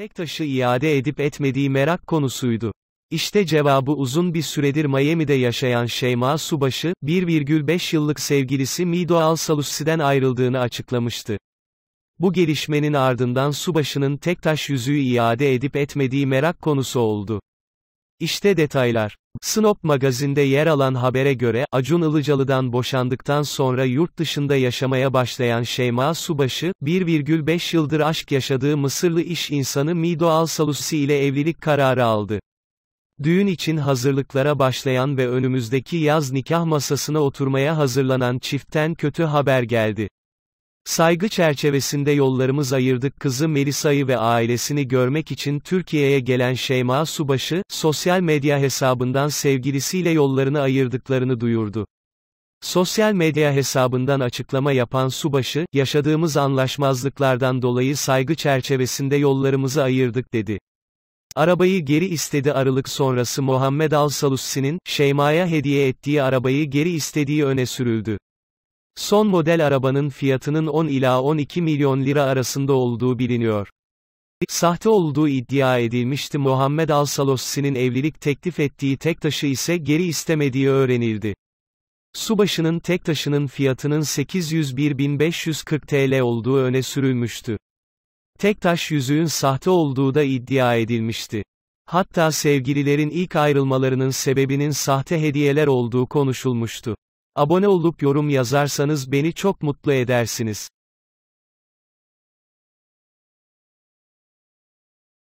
Tek taşı iade edip etmediği merak konusuydu. İşte cevabı uzun bir süredir Miami'de yaşayan Şeyma Subaşı, 1,5 yıllık sevgilisi Mido Alsalussi'den ayrıldığını açıklamıştı. Bu gelişmenin ardından Subaşı'nın tek taş yüzüğü iade edip etmediği merak konusu oldu. İşte detaylar. Snop magazinde yer alan habere göre, Acun Ilıcalı'dan boşandıktan sonra yurt dışında yaşamaya başlayan Şeyma Subaşı, 1,5 yıldır aşk yaşadığı Mısırlı iş insanı Mido Salusi ile evlilik kararı aldı. Düğün için hazırlıklara başlayan ve önümüzdeki yaz nikah masasına oturmaya hazırlanan çiftten kötü haber geldi. Saygı çerçevesinde yollarımız ayırdık kızı Melisa'yı ve ailesini görmek için Türkiye'ye gelen Şeyma Subaşı, sosyal medya hesabından sevgilisiyle yollarını ayırdıklarını duyurdu. Sosyal medya hesabından açıklama yapan Subaşı, yaşadığımız anlaşmazlıklardan dolayı saygı çerçevesinde yollarımızı ayırdık dedi. Arabayı geri istedi Aralık sonrası Muhammed Al-Salussi'nin, Şeyma'ya hediye ettiği arabayı geri istediği öne sürüldü. Son model arabanın fiyatının 10 ila 12 milyon lira arasında olduğu biliniyor. Sahte olduğu iddia edilmişti Muhammed Al-Salossi'nin evlilik teklif ettiği tek taşı ise geri istemediği öğrenildi. Subaşı'nın tek taşının fiyatının 801.540 TL olduğu öne sürülmüştü. Tek taş yüzüğün sahte olduğu da iddia edilmişti. Hatta sevgililerin ilk ayrılmalarının sebebinin sahte hediyeler olduğu konuşulmuştu. Abone olup yorum yazarsanız beni çok mutlu edersiniz.